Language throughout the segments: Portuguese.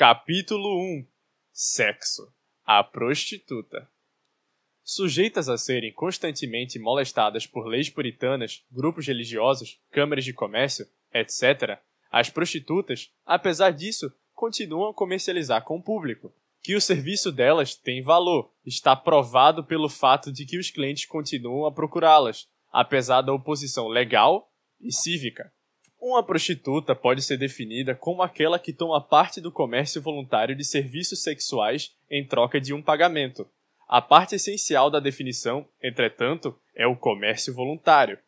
Capítulo 1 Sexo A prostituta. Sujeitas a serem constantemente molestadas por leis puritanas, grupos religiosos, câmaras de comércio, etc., as prostitutas, apesar disso, continuam a comercializar com o público. Que o serviço delas tem valor está provado pelo fato de que os clientes continuam a procurá-las, apesar da oposição legal e cívica. Uma prostituta pode ser definida como aquela que toma parte do comércio voluntário de serviços sexuais em troca de um pagamento. A parte essencial da definição, entretanto, é o comércio voluntário.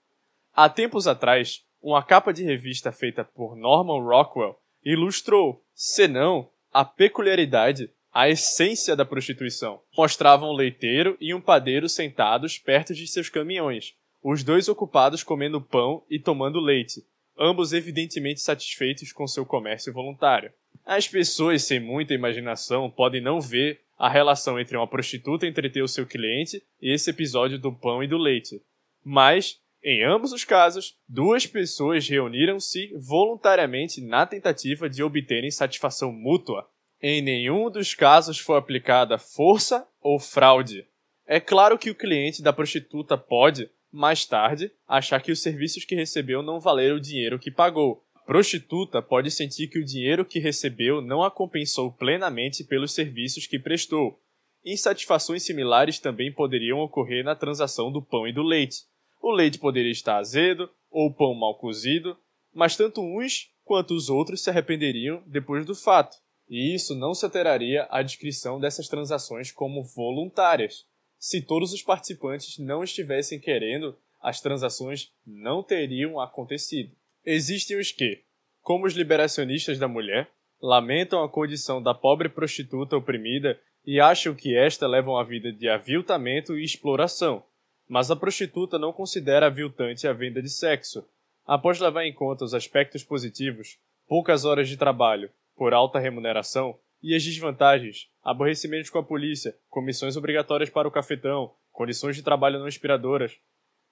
Há tempos atrás, uma capa de revista feita por Norman Rockwell ilustrou, senão, a peculiaridade a essência da prostituição. Mostrava um leiteiro e um padeiro sentados perto de seus caminhões, os dois ocupados comendo pão e tomando leite ambos evidentemente satisfeitos com seu comércio voluntário. As pessoas sem muita imaginação podem não ver a relação entre uma prostituta entreter o seu cliente e esse episódio do pão e do leite. Mas, em ambos os casos, duas pessoas reuniram-se voluntariamente na tentativa de obterem satisfação mútua. Em nenhum dos casos foi aplicada força ou fraude. É claro que o cliente da prostituta pode, mais tarde, achar que os serviços que recebeu não valeram o dinheiro que pagou. Prostituta pode sentir que o dinheiro que recebeu não a compensou plenamente pelos serviços que prestou. Insatisfações similares também poderiam ocorrer na transação do pão e do leite. O leite poderia estar azedo ou pão mal cozido, mas tanto uns quanto os outros se arrependeriam depois do fato, e isso não se alteraria a descrição dessas transações como voluntárias se todos os participantes não estivessem querendo, as transações não teriam acontecido. Existem os que, como os liberacionistas da mulher, lamentam a condição da pobre prostituta oprimida e acham que esta leva uma vida de aviltamento e exploração. Mas a prostituta não considera aviltante a venda de sexo. Após levar em conta os aspectos positivos, poucas horas de trabalho por alta remuneração, e as desvantagens, aborrecimentos com a polícia, comissões obrigatórias para o cafetão, condições de trabalho não inspiradoras,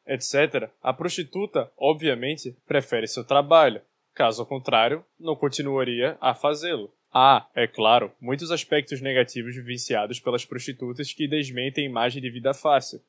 etc., a prostituta, obviamente, prefere seu trabalho. Caso contrário, não continuaria a fazê-lo. Há, é claro, muitos aspectos negativos viciados pelas prostitutas que desmentem a imagem de vida fácil.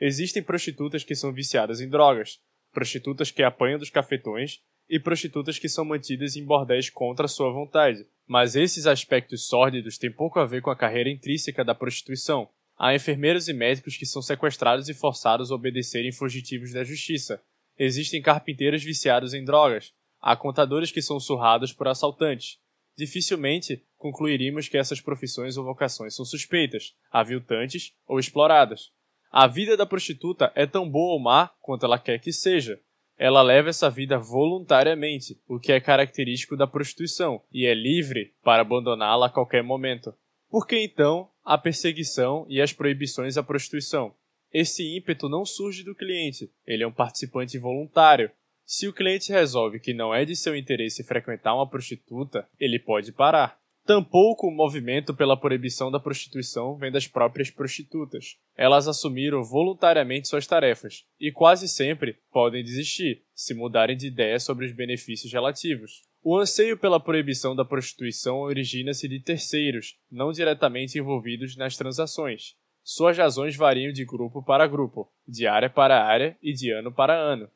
Existem prostitutas que são viciadas em drogas, prostitutas que apanham dos cafetões e prostitutas que são mantidas em bordéis contra sua vontade. Mas esses aspectos sórdidos têm pouco a ver com a carreira intrínseca da prostituição. Há enfermeiros e médicos que são sequestrados e forçados a obedecerem fugitivos da justiça. Existem carpinteiros viciados em drogas. Há contadores que são surrados por assaltantes. Dificilmente concluiríamos que essas profissões ou vocações são suspeitas, aviltantes ou exploradas. A vida da prostituta é tão boa ou má quanto ela quer que seja ela leva essa vida voluntariamente, o que é característico da prostituição, e é livre para abandoná-la a qualquer momento. Por que então a perseguição e as proibições à prostituição? Esse ímpeto não surge do cliente, ele é um participante voluntário. Se o cliente resolve que não é de seu interesse frequentar uma prostituta, ele pode parar. Tampouco o movimento pela proibição da prostituição vem das próprias prostitutas. Elas assumiram voluntariamente suas tarefas e quase sempre podem desistir se mudarem de ideia sobre os benefícios relativos. O anseio pela proibição da prostituição origina-se de terceiros, não diretamente envolvidos nas transações. Suas razões variam de grupo para grupo, de área para área e de ano para ano.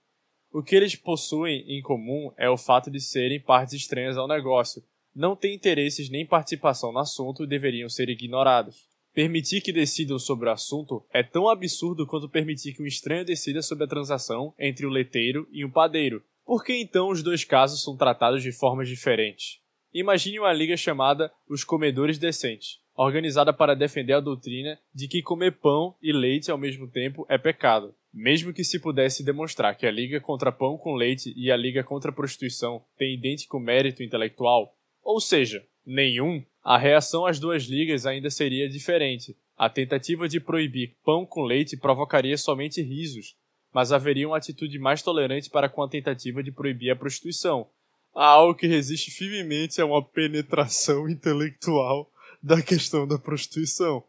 O que eles possuem em comum é o fato de serem partes estranhas ao negócio, não têm interesses nem participação no assunto e deveriam ser ignorados. Permitir que decidam sobre o assunto é tão absurdo quanto permitir que um estranho decida sobre a transação entre o leiteiro e um padeiro. Por que então os dois casos são tratados de formas diferentes? Imagine uma liga chamada Os Comedores Decentes, organizada para defender a doutrina de que comer pão e leite ao mesmo tempo é pecado. Mesmo que se pudesse demonstrar que a Liga contra Pão com Leite e a Liga contra a Prostituição têm idêntico mérito intelectual, ou seja, nenhum, a reação às duas ligas ainda seria diferente. A tentativa de proibir pão com leite provocaria somente risos, mas haveria uma atitude mais tolerante para com a tentativa de proibir a prostituição, algo que resiste firmemente a uma penetração intelectual da questão da prostituição.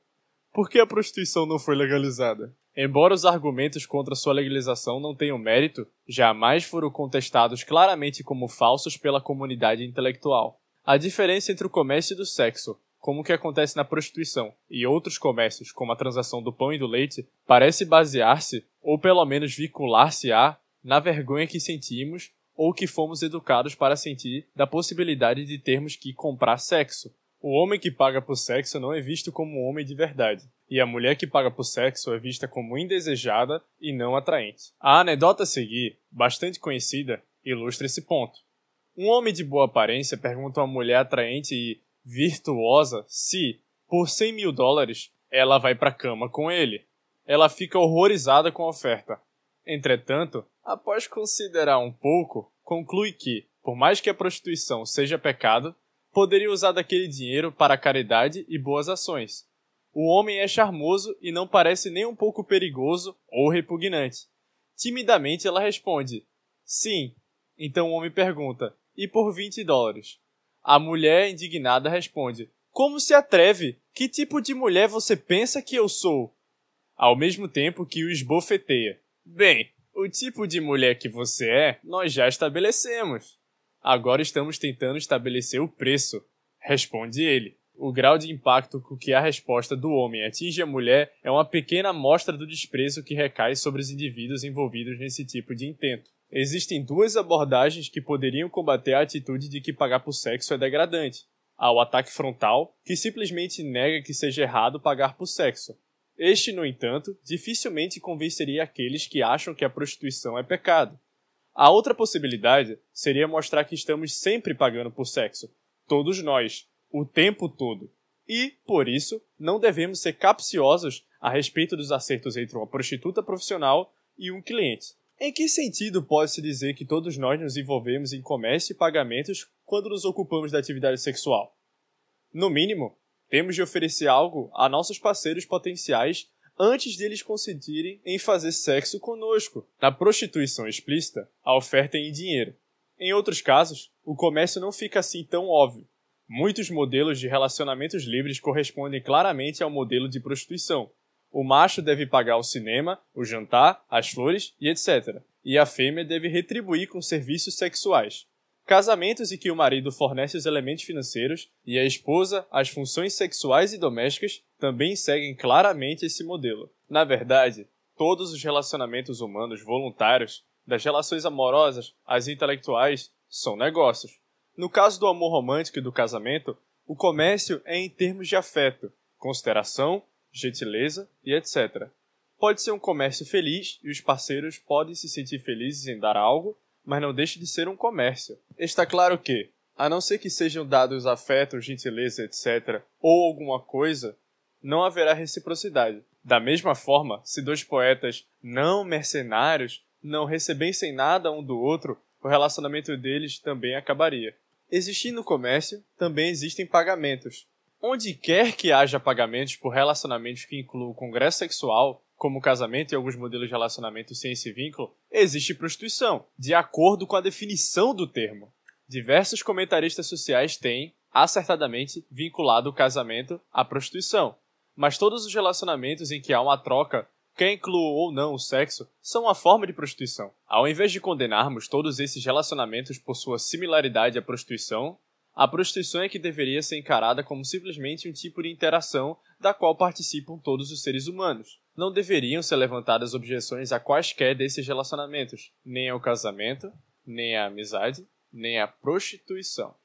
Por que a prostituição não foi legalizada? Embora os argumentos contra sua legalização não tenham mérito, jamais foram contestados claramente como falsos pela comunidade intelectual. A diferença entre o comércio do sexo, como o que acontece na prostituição, e outros comércios, como a transação do pão e do leite, parece basear-se, ou pelo menos vincular-se a, na vergonha que sentimos ou que fomos educados para sentir da possibilidade de termos que comprar sexo. O homem que paga por sexo não é visto como um homem de verdade, e a mulher que paga por sexo é vista como indesejada e não atraente. A anedota a seguir, bastante conhecida, ilustra esse ponto. Um homem de boa aparência pergunta a uma mulher atraente e virtuosa se, por 100 mil dólares, ela vai para cama com ele. Ela fica horrorizada com a oferta. Entretanto, após considerar um pouco, conclui que, por mais que a prostituição seja pecado, poderia usar daquele dinheiro para caridade e boas ações. O homem é charmoso e não parece nem um pouco perigoso ou repugnante. Timidamente ela responde: Sim. Então o homem pergunta: e por 20 dólares. A mulher indignada responde: Como se atreve? Que tipo de mulher você pensa que eu sou? Ao mesmo tempo que o esbofeteia. Bem, o tipo de mulher que você é, nós já estabelecemos. Agora estamos tentando estabelecer o preço. Responde ele. O grau de impacto com que a resposta do homem atinge a mulher é uma pequena amostra do desprezo que recai sobre os indivíduos envolvidos nesse tipo de intento. Existem duas abordagens que poderiam combater a atitude de que pagar por sexo é degradante. Há o ataque frontal, que simplesmente nega que seja errado pagar por sexo. Este, no entanto, dificilmente convenceria aqueles que acham que a prostituição é pecado. A outra possibilidade seria mostrar que estamos sempre pagando por sexo, todos nós, o tempo todo. E, por isso, não devemos ser capciosos a respeito dos acertos entre uma prostituta profissional e um cliente. Em que sentido pode-se dizer que todos nós nos envolvemos em comércio e pagamentos quando nos ocupamos da atividade sexual? No mínimo, temos de oferecer algo a nossos parceiros potenciais antes deles consentirem em fazer sexo conosco. Na prostituição explícita, a oferta é em dinheiro. Em outros casos, o comércio não fica assim tão óbvio. Muitos modelos de relacionamentos livres correspondem claramente ao modelo de prostituição, o macho deve pagar o cinema, o jantar, as flores e etc. E a fêmea deve retribuir com serviços sexuais. Casamentos em que o marido fornece os elementos financeiros e a esposa as funções sexuais e domésticas também seguem claramente esse modelo. Na verdade, todos os relacionamentos humanos voluntários, das relações amorosas às intelectuais, são negócios. No caso do amor romântico e do casamento, o comércio é em termos de afeto, consideração gentileza e etc. Pode ser um comércio feliz e os parceiros podem se sentir felizes em dar algo, mas não deixe de ser um comércio. Está claro que, a não ser que sejam dados afeto, gentileza, etc., ou alguma coisa, não haverá reciprocidade. Da mesma forma, se dois poetas não mercenários não recebessem nada um do outro, o relacionamento deles também acabaria. Existindo comércio, também existem pagamentos onde quer que haja pagamentos por relacionamentos que incluam o congresso sexual, como casamento e alguns modelos de relacionamento sem esse vínculo, existe prostituição, de acordo com a definição do termo. Diversos comentaristas sociais têm, acertadamente, vinculado o casamento à prostituição, mas todos os relacionamentos em que há uma troca, quer inclua ou não o sexo, são uma forma de prostituição. Ao invés de condenarmos todos esses relacionamentos por sua similaridade à prostituição, a prostituição é que deveria ser encarada como simplesmente um tipo de interação da qual participam todos os seres humanos. Não deveriam ser levantadas objeções a quaisquer desses relacionamentos, nem ao casamento, nem à amizade, nem à prostituição.